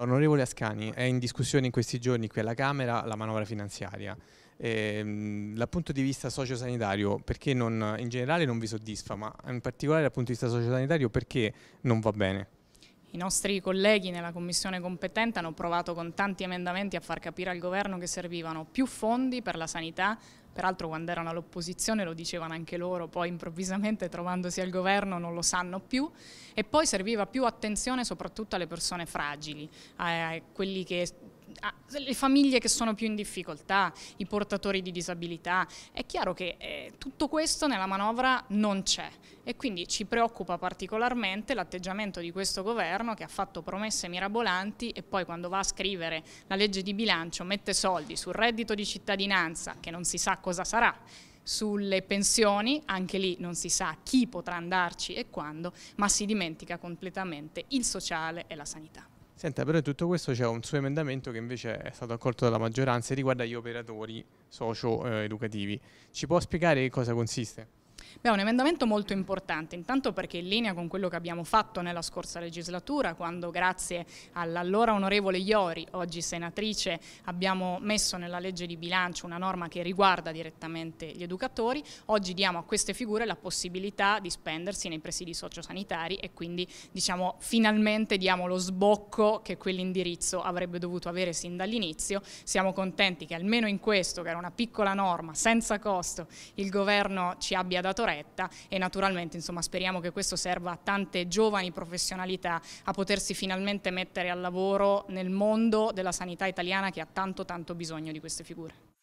Onorevole Ascani, è in discussione in questi giorni qui alla Camera la manovra finanziaria. Ehm, dal punto di vista sociosanitario, perché non, in generale non vi soddisfa, ma in particolare dal punto di vista sociosanitario perché non va bene? I nostri colleghi nella commissione competente hanno provato con tanti emendamenti a far capire al governo che servivano più fondi per la sanità, peraltro quando erano all'opposizione lo dicevano anche loro, poi improvvisamente trovandosi al governo non lo sanno più e poi serviva più attenzione soprattutto alle persone fragili, a quelli che le famiglie che sono più in difficoltà, i portatori di disabilità. È chiaro che eh, tutto questo nella manovra non c'è e quindi ci preoccupa particolarmente l'atteggiamento di questo governo che ha fatto promesse mirabolanti e poi quando va a scrivere la legge di bilancio mette soldi sul reddito di cittadinanza che non si sa cosa sarà sulle pensioni, anche lì non si sa chi potrà andarci e quando, ma si dimentica completamente il sociale e la sanità. Senta, però in tutto questo c'è un suo emendamento che invece è stato accolto dalla maggioranza e riguarda gli operatori socio-educativi. Eh, Ci può spiegare in cosa consiste? Beh, è un emendamento molto importante, intanto perché è in linea con quello che abbiamo fatto nella scorsa legislatura, quando grazie all'allora onorevole Iori, oggi senatrice, abbiamo messo nella legge di bilancio una norma che riguarda direttamente gli educatori, oggi diamo a queste figure la possibilità di spendersi nei presidi sociosanitari e quindi diciamo finalmente diamo lo sbocco che quell'indirizzo avrebbe dovuto avere sin dall'inizio. Siamo contenti che almeno in questo, che era una piccola norma senza costo, il governo ci abbia dato Toretta e naturalmente insomma, speriamo che questo serva a tante giovani professionalità a potersi finalmente mettere al lavoro nel mondo della sanità italiana che ha tanto tanto bisogno di queste figure.